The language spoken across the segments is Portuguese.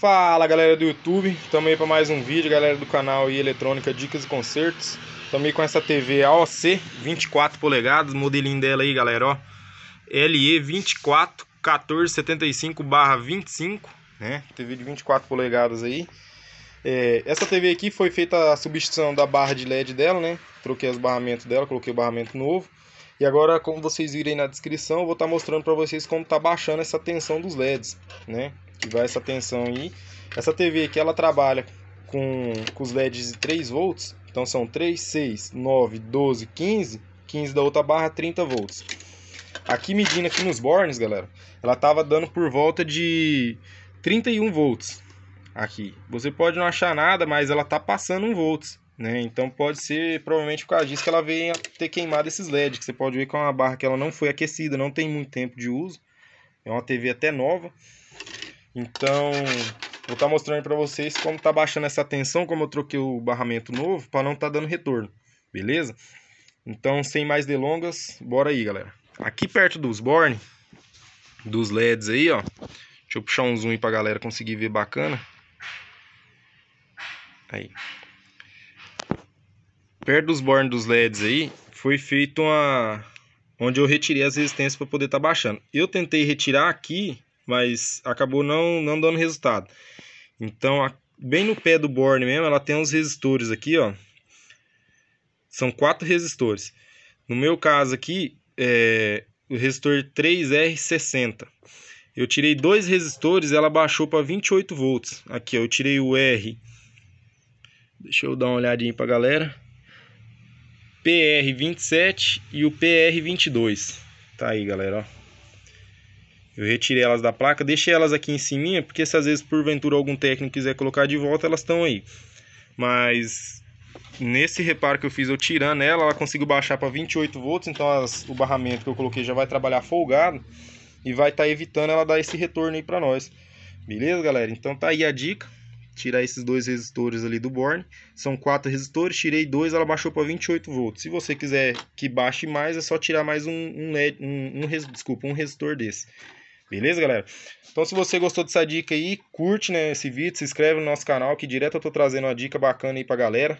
Fala galera do YouTube, estamos aí para mais um vídeo, galera do canal e Eletrônica Dicas e Concertos. Estamos aí com essa TV AOC 24 polegadas, modelinho dela aí, galera, ó. LE 24 25 né? TV de 24 polegadas aí. É, essa TV aqui foi feita a substituição da barra de LED dela, né? Troquei os barramentos dela, coloquei o barramento novo. E agora, como vocês viram aí na descrição, eu vou estar tá mostrando para vocês como tá baixando essa tensão dos LEDs, né? que vai essa tensão aí. Essa TV aqui ela trabalha com, com os LEDs de 3 volts, então são 3, 6, 9, 12, 15, 15 da outra barra, 30 volts. Aqui medindo aqui nos bornes, galera, ela tava dando por volta de 31 volts aqui. Você pode não achar nada, mas ela tá passando 1 volts, né? Então pode ser provavelmente por causa disso que ela venha ter queimado esses LEDs, que você pode ver que é uma barra que ela não foi aquecida, não tem muito tempo de uso. É uma TV até nova. Então, vou estar tá mostrando para vocês como tá baixando essa tensão, como eu troquei o barramento novo, para não estar tá dando retorno, beleza? Então, sem mais delongas, bora aí, galera. Aqui perto dos borne, dos LEDs aí, ó. Deixa eu puxar um zoom aí pra galera conseguir ver bacana. Aí. Perto dos bornes dos LEDs aí, foi feito uma... Onde eu retirei as resistências para poder estar tá baixando. Eu tentei retirar aqui, mas acabou não, não dando resultado. Então, a, bem no pé do borne mesmo, ela tem uns resistores aqui, ó. São quatro resistores. No meu caso aqui, é, o resistor 3R60. Eu tirei dois resistores, ela baixou para 28 volts. Aqui, ó, eu tirei o R. Deixa eu dar uma olhadinha para galera. PR27 e o PR22. Tá aí, galera, ó. Eu retirei elas da placa, deixei elas aqui em cima, porque se às vezes porventura algum técnico quiser colocar de volta, elas estão aí. Mas nesse reparo que eu fiz, eu tirando ela, ela conseguiu baixar para 28 volts, então as, o barramento que eu coloquei já vai trabalhar folgado e vai estar tá evitando ela dar esse retorno aí para nós. Beleza, galera? Então tá aí a dica. Tirar esses dois resistores ali do borne. São quatro resistores, tirei dois, ela baixou para 28 volts. Se você quiser que baixe mais, é só tirar mais um, um, LED, um, um, desculpa, um resistor desse. Beleza, galera? Então, se você gostou dessa dica aí, curte né, esse vídeo, se inscreve no nosso canal, que direto eu tô trazendo uma dica bacana aí pra galera.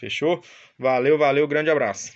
Fechou? Valeu, valeu, grande abraço.